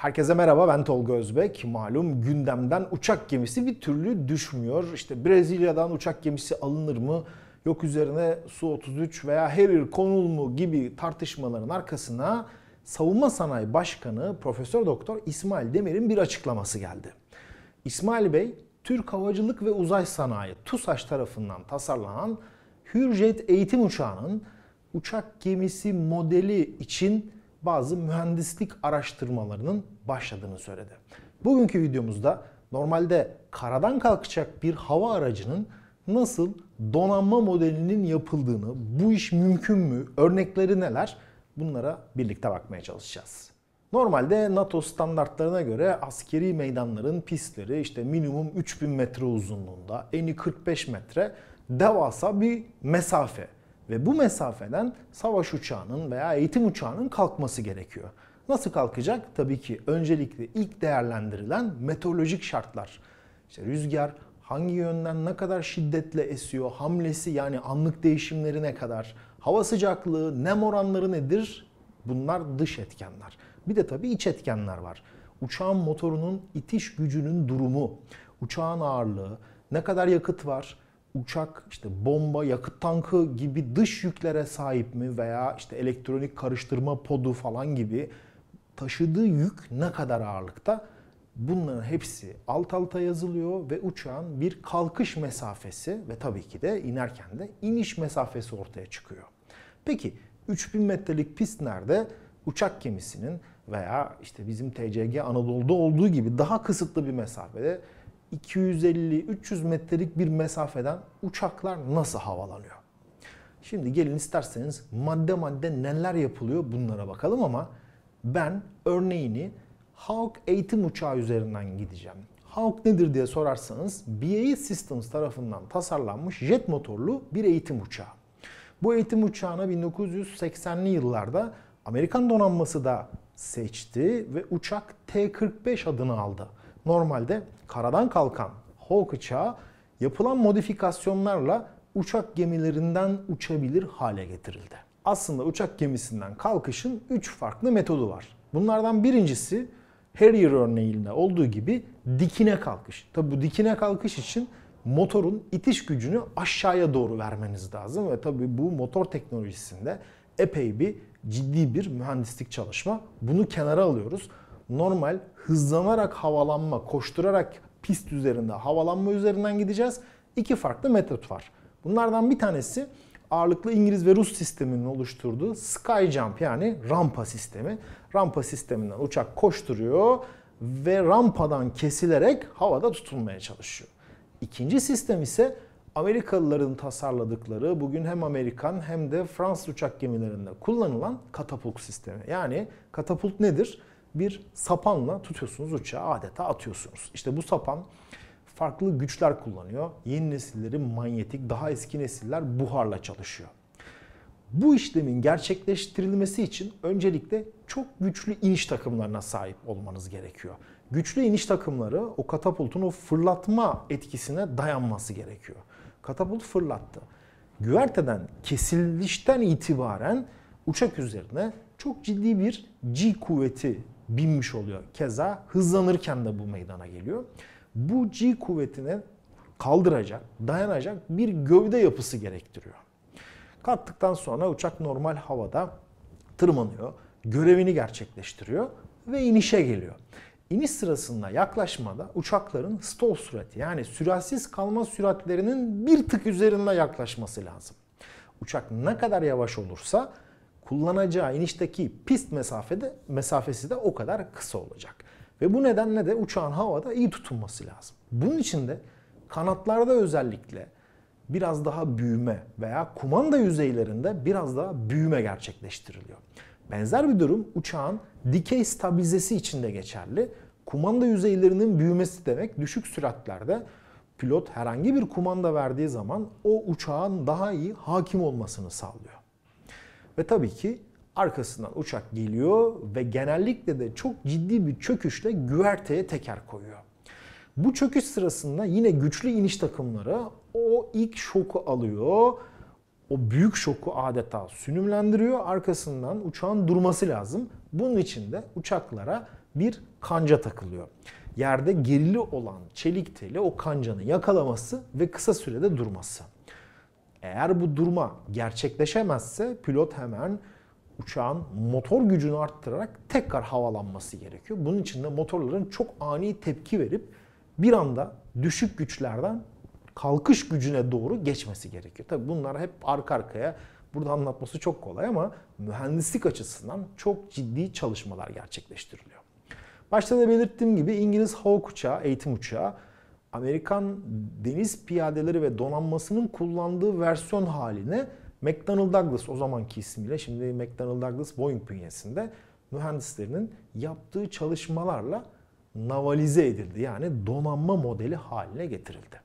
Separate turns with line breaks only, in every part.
Herkese merhaba ben Tolga Özbek. Malum gündemden uçak gemisi bir türlü düşmüyor. İşte Brezilya'dan uçak gemisi alınır mı? Yok üzerine Su-33 veya Harrier konul mu gibi tartışmaların arkasına Savunma Sanayi Başkanı Profesör Doktor İsmail Demir'in bir açıklaması geldi. İsmail Bey, Türk Havacılık ve Uzay Sanayi TUSAŞ tarafından tasarlanan Hürjet eğitim uçağının uçak gemisi modeli için bazı mühendislik araştırmalarının başladığını söyledi. Bugünkü videomuzda normalde karadan kalkacak bir hava aracının nasıl donanma modelinin yapıldığını, bu iş mümkün mü, örnekleri neler bunlara birlikte bakmaya çalışacağız. Normalde NATO standartlarına göre askeri meydanların pistleri işte minimum 3000 metre uzunluğunda, eni 45 metre devasa bir mesafe. Ve bu mesafeden savaş uçağının veya eğitim uçağının kalkması gerekiyor. Nasıl kalkacak? Tabii ki öncelikle ilk değerlendirilen meteorolojik şartlar. İşte rüzgar hangi yönden ne kadar şiddetle esiyor, hamlesi yani anlık değişimleri ne kadar, hava sıcaklığı, nem oranları nedir? Bunlar dış etkenler. Bir de tabii iç etkenler var. Uçağın motorunun itiş gücünün durumu, uçağın ağırlığı, ne kadar yakıt var, uçak, işte bomba, yakıt tankı gibi dış yüklere sahip mi veya işte elektronik karıştırma podu falan gibi taşıdığı yük ne kadar ağırlıkta? Bunların hepsi alt alta yazılıyor ve uçağın bir kalkış mesafesi ve tabii ki de inerken de iniş mesafesi ortaya çıkıyor. Peki 3000 metrelik pist nerede? Uçak gemisinin veya işte bizim TCG Anadolu'da olduğu gibi daha kısıtlı bir mesafede 250-300 metrelik bir mesafeden uçaklar nasıl havalanıyor? Şimdi gelin isterseniz madde madde neler yapılıyor bunlara bakalım ama ben örneğini Hawk eğitim uçağı üzerinden gideceğim. Hawk nedir diye sorarsanız BAE Systems tarafından tasarlanmış jet motorlu bir eğitim uçağı. Bu eğitim uçağına 1980'li yıllarda Amerikan donanması da seçti ve uçak T-45 adını aldı. Normalde karadan kalkan Hawk uçağı yapılan modifikasyonlarla uçak gemilerinden uçabilir hale getirildi. Aslında uçak gemisinden kalkışın 3 farklı metodu var. Bunlardan birincisi Harrier örneğinde olduğu gibi dikine kalkış. Tabi bu dikine kalkış için motorun itiş gücünü aşağıya doğru vermeniz lazım ve tabi bu motor teknolojisinde epey bir ciddi bir mühendislik çalışma. Bunu kenara alıyoruz normal hızlanarak havalanma, koşturarak pist üzerinde havalanma üzerinden gideceğiz. İki farklı metot var. Bunlardan bir tanesi ağırlıklı İngiliz ve Rus sisteminin oluşturduğu sky jump yani rampa sistemi. Rampa sisteminden uçak koşturuyor ve rampadan kesilerek havada tutulmaya çalışıyor. İkinci sistem ise Amerikalıların tasarladıkları bugün hem Amerikan hem de Fransız uçak gemilerinde kullanılan katapult sistemi. Yani katapult nedir? bir sapanla tutuyorsunuz uçağı adeta atıyorsunuz. İşte bu sapan farklı güçler kullanıyor. Yeni nesilleri manyetik, daha eski nesiller buharla çalışıyor. Bu işlemin gerçekleştirilmesi için öncelikle çok güçlü iniş takımlarına sahip olmanız gerekiyor. Güçlü iniş takımları o katapultun o fırlatma etkisine dayanması gerekiyor. Katapult fırlattı. Güverteden kesilişten itibaren uçak üzerine çok ciddi bir G kuvveti binmiş oluyor. Keza hızlanırken de bu meydana geliyor. Bu G kuvvetini kaldıracak, dayanacak bir gövde yapısı gerektiriyor. Kalktıktan sonra uçak normal havada tırmanıyor, görevini gerçekleştiriyor ve inişe geliyor. İniş sırasında yaklaşmada uçakların stall sürati yani süratsiz kalma süratlerinin bir tık üzerinde yaklaşması lazım. Uçak ne kadar yavaş olursa kullanacağı inişteki pist mesafede mesafesi de o kadar kısa olacak. Ve bu nedenle de uçağın havada iyi tutunması lazım. Bunun için de kanatlarda özellikle biraz daha büyüme veya kumanda yüzeylerinde biraz daha büyüme gerçekleştiriliyor. Benzer bir durum uçağın dikey stabilizesi içinde geçerli. Kumanda yüzeylerinin büyümesi demek düşük süratlerde pilot herhangi bir kumanda verdiği zaman o uçağın daha iyi hakim olmasını sağlıyor. Ve tabii ki arkasından uçak geliyor ve genellikle de çok ciddi bir çöküşle güverteye teker koyuyor. Bu çöküş sırasında yine güçlü iniş takımları o ilk şoku alıyor. O büyük şoku adeta sünümlendiriyor. Arkasından uçağın durması lazım. Bunun için de uçaklara bir kanca takılıyor. Yerde gerili olan çelik teli o kancanı yakalaması ve kısa sürede durması. Eğer bu durma gerçekleşemezse pilot hemen uçağın motor gücünü arttırarak tekrar havalanması gerekiyor. Bunun için de motorların çok ani tepki verip bir anda düşük güçlerden kalkış gücüne doğru geçmesi gerekiyor. Tabi bunlar hep arka arkaya burada anlatması çok kolay ama mühendislik açısından çok ciddi çalışmalar gerçekleştiriliyor. Başta da belirttiğim gibi İngiliz Hawk uçağı, eğitim uçağı Amerikan deniz piyadeleri ve donanmasının kullandığı versiyon haline McDonnell Douglas o zamanki ismiyle şimdi McDonnell Douglas Boeing bünyesinde mühendislerinin yaptığı çalışmalarla navalize edildi. Yani donanma modeli haline getirildi.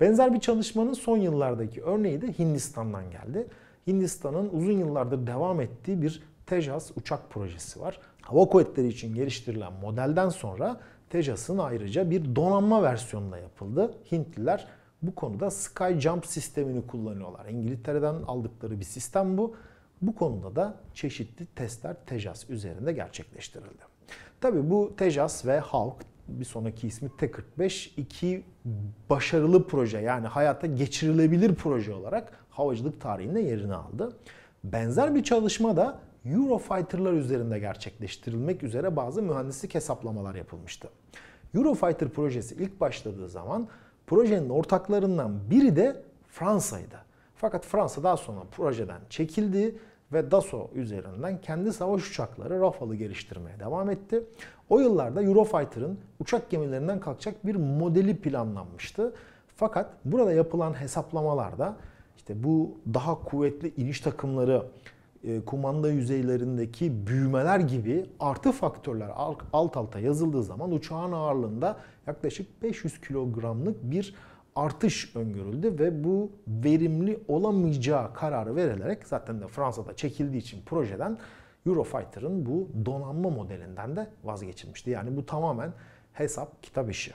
Benzer bir çalışmanın son yıllardaki örneği de Hindistan'dan geldi. Hindistan'ın uzun yıllardır devam ettiği bir Tejas uçak projesi var. Hava kuvvetleri için geliştirilen modelden sonra Tejas'ın ayrıca bir donanma versiyonunda yapıldı. Hintliler bu konuda Sky Jump sistemini kullanıyorlar. İngiltere'den aldıkları bir sistem bu. Bu konuda da çeşitli testler Tejas üzerinde gerçekleştirildi. Tabi bu Tejas ve Hawk bir sonraki ismi T-45 iki başarılı proje yani hayata geçirilebilir proje olarak havacılık tarihinde yerini aldı. Benzer bir çalışma da Eurofighter'lar üzerinde gerçekleştirilmek üzere bazı mühendislik hesaplamalar yapılmıştı. Eurofighter projesi ilk başladığı zaman projenin ortaklarından biri de Fransa'ydı. Fakat Fransa daha sonra projeden çekildi ve Dassault üzerinden kendi savaş uçakları Rafal'ı geliştirmeye devam etti. O yıllarda Eurofighter'ın uçak gemilerinden kalkacak bir modeli planlanmıştı. Fakat burada yapılan hesaplamalarda işte bu daha kuvvetli iniş takımları, e, kumanda yüzeylerindeki büyümeler gibi artı faktörler alt alta yazıldığı zaman uçağın ağırlığında yaklaşık 500 kilogramlık bir artış öngörüldü ve bu verimli olamayacağı kararı verilerek zaten de Fransa'da çekildiği için projeden Eurofighter'ın bu donanma modelinden de vazgeçilmişti. Yani bu tamamen hesap kitap işi.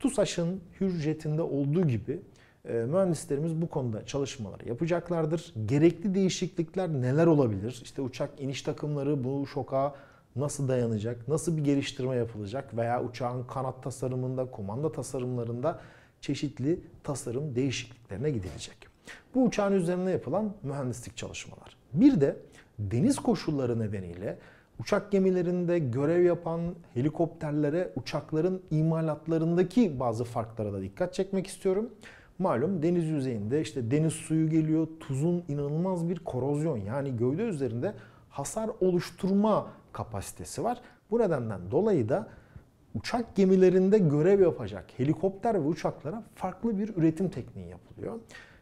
TUSAŞ'ın Hürjet'inde olduğu gibi ee, mühendislerimiz bu konuda çalışmaları yapacaklardır. Gerekli değişiklikler neler olabilir? İşte uçak iniş takımları bu şoka nasıl dayanacak? Nasıl bir geliştirme yapılacak? Veya uçağın kanat tasarımında, kumanda tasarımlarında çeşitli tasarım değişikliklerine gidilecek. Bu uçağın üzerine yapılan mühendislik çalışmalar. Bir de deniz koşulları nedeniyle uçak gemilerinde görev yapan helikopterlere uçakların imalatlarındaki bazı farklara da dikkat çekmek istiyorum. Malum deniz yüzeyinde işte deniz suyu geliyor, tuzun inanılmaz bir korozyon yani gövde üzerinde hasar oluşturma kapasitesi var. Bu nedenden dolayı da uçak gemilerinde görev yapacak helikopter ve uçaklara farklı bir üretim tekniği yapılıyor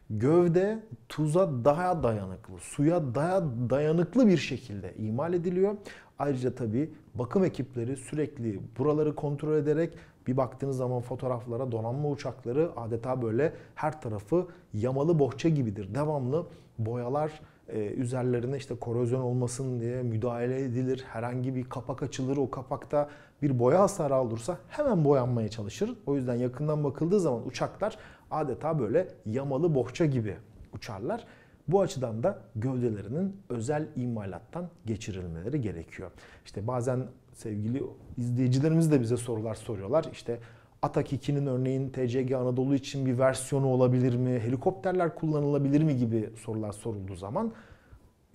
gövde tuza daha dayanıklı, suya daha dayanıklı bir şekilde imal ediliyor. Ayrıca tabi bakım ekipleri sürekli buraları kontrol ederek bir baktığınız zaman fotoğraflara donanma uçakları adeta böyle her tarafı yamalı bohça gibidir. Devamlı boyalar e, üzerlerine işte korozyon olmasın diye müdahale edilir. Herhangi bir kapak açılır. O kapakta bir boya hasarı olursa hemen boyanmaya çalışır. O yüzden yakından bakıldığı zaman uçaklar adeta böyle yamalı bohça gibi uçarlar. Bu açıdan da gövdelerinin özel imalattan geçirilmeleri gerekiyor. İşte bazen sevgili izleyicilerimiz de bize sorular soruyorlar. İşte Atak 2'nin örneğin TCG Anadolu için bir versiyonu olabilir mi? Helikopterler kullanılabilir mi gibi sorular sorulduğu zaman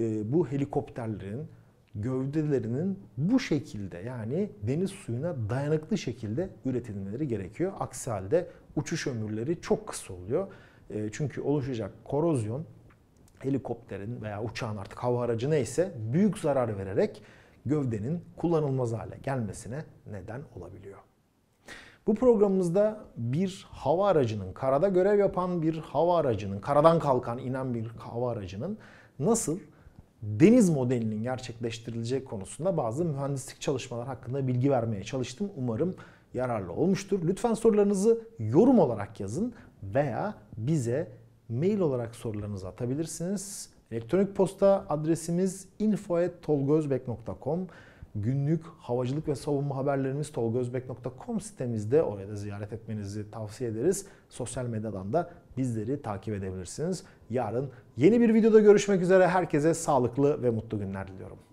e, bu helikopterlerin gövdelerinin bu şekilde yani deniz suyuna dayanıklı şekilde üretilmeleri gerekiyor. Aksi halde uçuş ömürleri çok kısa oluyor. E, çünkü oluşacak korozyon helikopterin veya uçağın artık hava aracı neyse büyük zarar vererek gövdenin kullanılmaz hale gelmesine neden olabiliyor. Bu programımızda bir hava aracının, karada görev yapan bir hava aracının, karadan kalkan inen bir hava aracının nasıl deniz modelinin gerçekleştirileceği konusunda bazı mühendislik çalışmalar hakkında bilgi vermeye çalıştım. Umarım yararlı olmuştur. Lütfen sorularınızı yorum olarak yazın veya bize mail olarak sorularınızı atabilirsiniz. Elektronik posta adresimiz info.tolgozbek.com günlük havacılık ve savunma haberlerimiz tolgozbek.com sitemizde oraya da ziyaret etmenizi tavsiye ederiz. Sosyal medyadan da bizleri takip edebilirsiniz. Yarın yeni bir videoda görüşmek üzere herkese sağlıklı ve mutlu günler diliyorum.